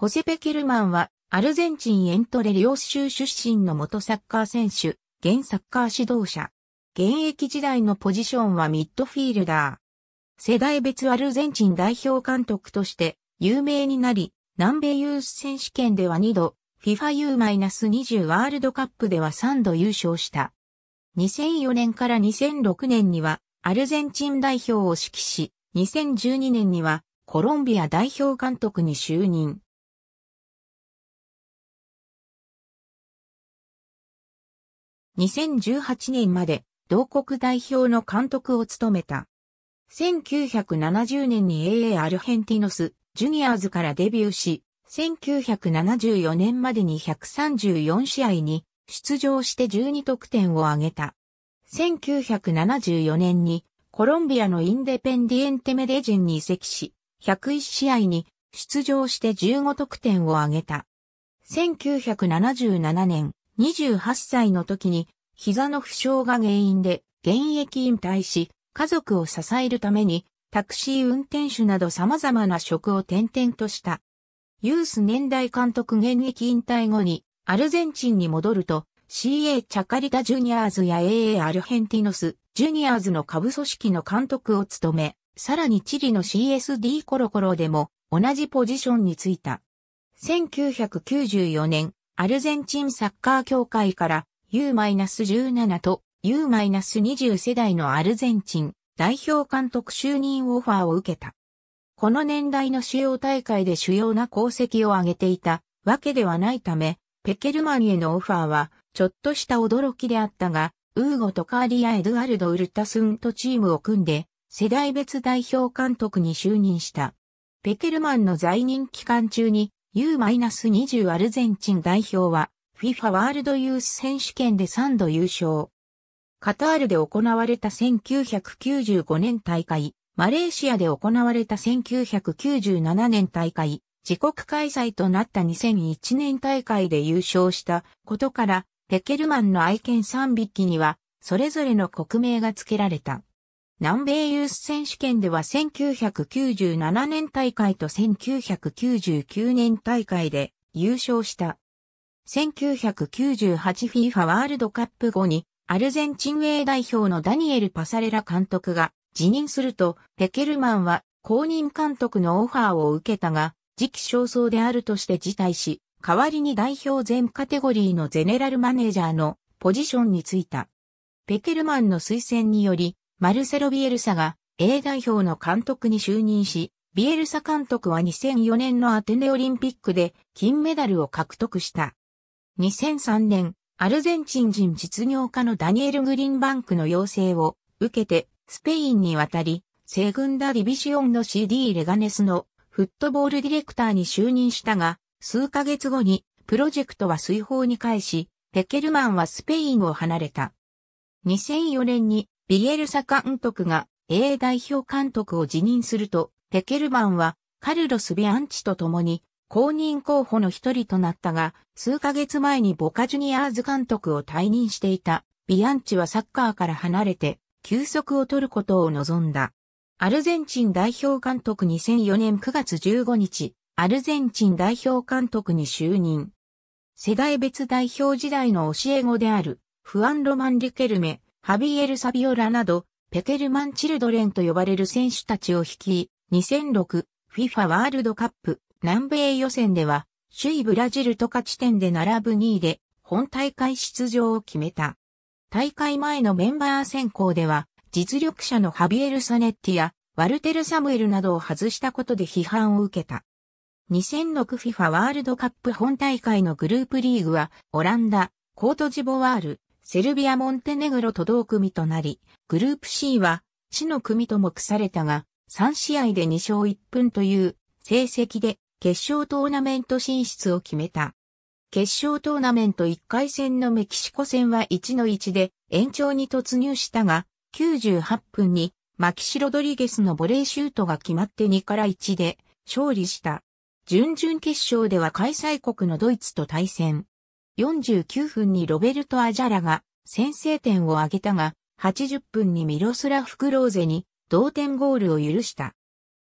ホセペ・ケルマンは、アルゼンチンエントレリオス州出身の元サッカー選手、現サッカー指導者。現役時代のポジションはミッドフィールダー。世代別アルゼンチン代表監督として有名になり、南米ユース選手権では2度、FIFAU-20 ワールドカップでは3度優勝した。2004年から2006年にはアルゼンチン代表を指揮し、2012年にはコロンビア代表監督に就任。2018年まで同国代表の監督を務めた。1970年に AA アルヘンティノス、ジュニアーズからデビューし、1974年までに134試合に出場して12得点を挙げた。1974年にコロンビアのインデペンディエンテメデジンに移籍し、101試合に出場して15得点を挙げた。1977年、28歳の時に膝の負傷が原因で現役引退し、家族を支えるためにタクシー運転手など様々な職を転々とした。ユース年代監督現役引退後にアルゼンチンに戻ると CA チャカリタジュニアーズや AA アルヘンティノスジュニアーズの下部組織の監督を務め、さらにチリの CSD コロコロでも同じポジションについた。1994年アルゼンチンサッカー協会から U-17 と U-20 世代のアルゼンチン代表監督就任オファーを受けた。この年代の主要大会で主要な功績を挙げていたわけではないため、ペケルマンへのオファーはちょっとした驚きであったが、ウーゴとカーリア・エドゥアルド・ウルタスンとチームを組んで、世代別代表監督に就任した。ペケルマンの在任期間中に U-20 アルゼンチン代表は FIFA ワールドユース選手権で3度優勝。カタールで行われた1995年大会、マレーシアで行われた1997年大会、自国開催となった2001年大会で優勝したことから、ペケルマンの愛犬3匹には、それぞれの国名が付けられた。南米ユース選手権では1997年大会と1999年大会で優勝した。1998FIFA ワールドカップ後にアルゼンチン A 代表のダニエル・パサレラ監督が辞任するとペケルマンは公認監督のオファーを受けたが時期尚早であるとして辞退し代わりに代表全カテゴリーのゼネラルマネージャーのポジションについた。ペケルマンの推薦によりマルセロ・ビエルサが A 代表の監督に就任し、ビエルサ監督は2004年のアテネオリンピックで金メダルを獲得した。2003年、アルゼンチン人実業家のダニエル・グリーンバンクの要請を受けて、スペインに渡り、セグンダ・ディビシオンの CD レガネスのフットボールディレクターに就任したが、数ヶ月後にプロジェクトは水泡に返し、ペケルマンはスペインを離れた。2004年にビエルサ監督が A 代表監督を辞任すると、ペケルマンはカルロス・ビアンチと共に公認候補の一人となったが、数ヶ月前にボカジュニアーズ監督を退任していたビアンチはサッカーから離れて休息を取ることを望んだ。アルゼンチン代表監督2004年9月15日、アルゼンチン代表監督に就任。世代別代表時代の教え子である、フアン・ロマン・リュケルメ、ハビエル・サビオラなど、ペケルマン・チルドレンと呼ばれる選手たちを率い、2006 FIFA ワールドカップ南米予選では、首位ブラジルと勝ち点で並ぶ2位で、本大会出場を決めた。大会前のメンバー選考では、実力者のハビエル・サネッティや、ワルテル・サムエルなどを外したことで批判を受けた。2006FIFA ワールドカップ本大会のグループリーグは、オランダ、コートジボワール、セルビア・モンテネグロ都道組となり、グループ C は死の組と目されたが、3試合で2勝1分という成績で決勝トーナメント進出を決めた。決勝トーナメント1回戦のメキシコ戦は1の1で延長に突入したが、98分にマキシ・ロドリゲスのボレーシュートが決まって2から1で勝利した。準々決勝では開催国のドイツと対戦。49分にロベルト・アジャラが先制点を挙げたが、80分にミロスラフ・クローゼに同点ゴールを許した。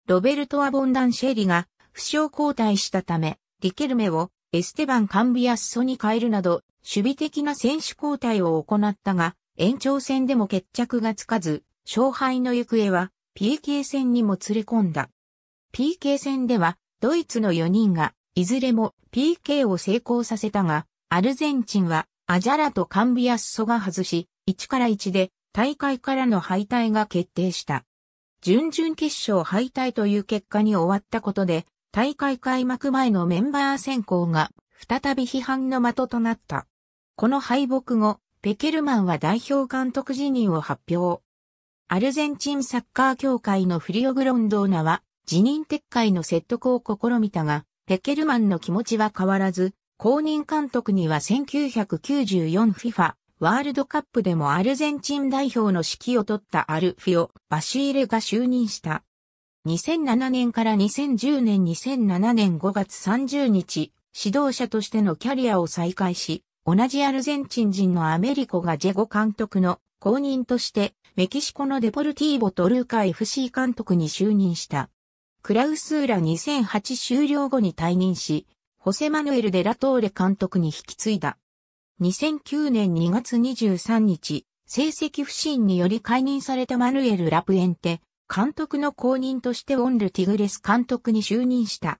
ロベルト・アボンダン・シェリが負傷交代したため、リケルメをエステバン・カンビアッソに変えるなど、守備的な選手交代を行ったが、延長戦でも決着がつかず、勝敗の行方は PK 戦にも連れ込んだ。PK 戦では、ドイツの4人が、いずれも PK を成功させたが、アルゼンチンはアジャラとカンビアッソが外し、1から1で大会からの敗退が決定した。準々決勝敗退という結果に終わったことで、大会開幕前のメンバー選考が再び批判の的となった。この敗北後、ペケルマンは代表監督辞任を発表。アルゼンチンサッカー協会のフリオグロンドーナは辞任撤回の説得を試みたが、ペケルマンの気持ちは変わらず、公認監督には 1994FIFA ワールドカップでもアルゼンチン代表の指揮を取ったアルフィオ・バシーレが就任した。2007年から2010年2007年5月30日、指導者としてのキャリアを再開し、同じアルゼンチン人のアメリコがジェゴ監督の公認として、メキシコのデポルティーボ・トルーカ FC 監督に就任した。クラウスーラ2008終了後に退任し、ホセマヌエル・デ・ラトーレ監督に引き継いだ。2009年2月23日、成績不振により解任されたマヌエル・ラプエンテ、監督の後任としてオンル・ティグレス監督に就任した。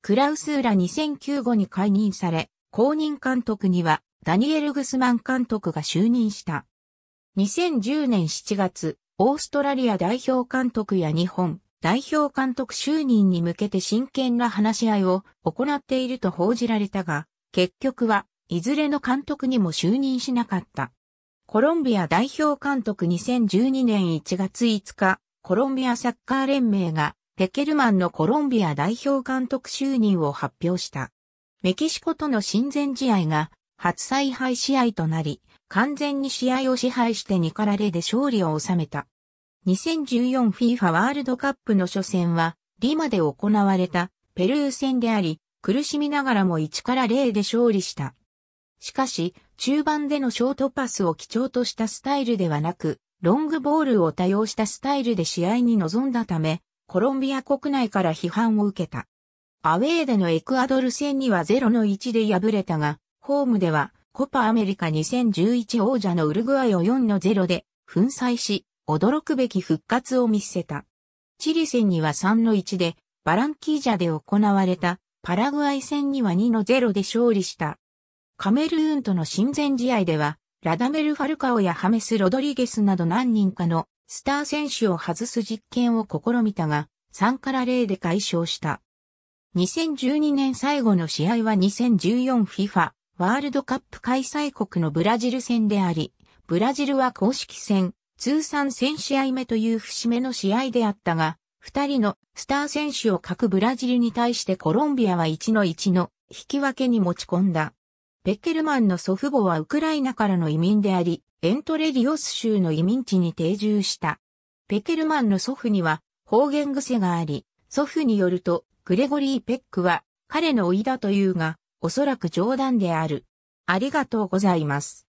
クラウスーラ2009後に解任され、後任監督にはダニエル・グスマン監督が就任した。2010年7月、オーストラリア代表監督や日本、代表監督就任に向けて真剣な話し合いを行っていると報じられたが、結局はいずれの監督にも就任しなかった。コロンビア代表監督2012年1月5日、コロンビアサッカー連盟がペケルマンのコロンビア代表監督就任を発表した。メキシコとの親善試合が初采配試合となり、完全に試合を支配して2カラレで勝利を収めた。2014FIFA ワールドカップの初戦は、リマで行われたペルー戦であり、苦しみながらも1から0で勝利した。しかし、中盤でのショートパスを基調としたスタイルではなく、ロングボールを多用したスタイルで試合に臨んだため、コロンビア国内から批判を受けた。アウェーでのエクアドル戦には0の1で敗れたが、ホームではコパアメリカ2011王者のウルグアイを4の0で粉砕し、驚くべき復活を見せた。チリ戦には3の1で、バランキージャで行われた、パラグアイ戦には2の0で勝利した。カメルーンとの親善試合では、ラダメル・ファルカオやハメス・ロドリゲスなど何人かのスター選手を外す実験を試みたが、3から0で解消した。2012年最後の試合は 2014FIFA ワールドカップ開催国のブラジル戦であり、ブラジルは公式戦通算1000試合目という節目の試合であったが、二人のスター選手を欠くブラジルに対してコロンビアは1の1の引き分けに持ち込んだ。ベッケルマンの祖父母はウクライナからの移民であり、エントレリオス州の移民地に定住した。ペケルマンの祖父には方言癖があり、祖父によると、グレゴリー・ペックは彼の老いだというが、おそらく冗談である。ありがとうございます。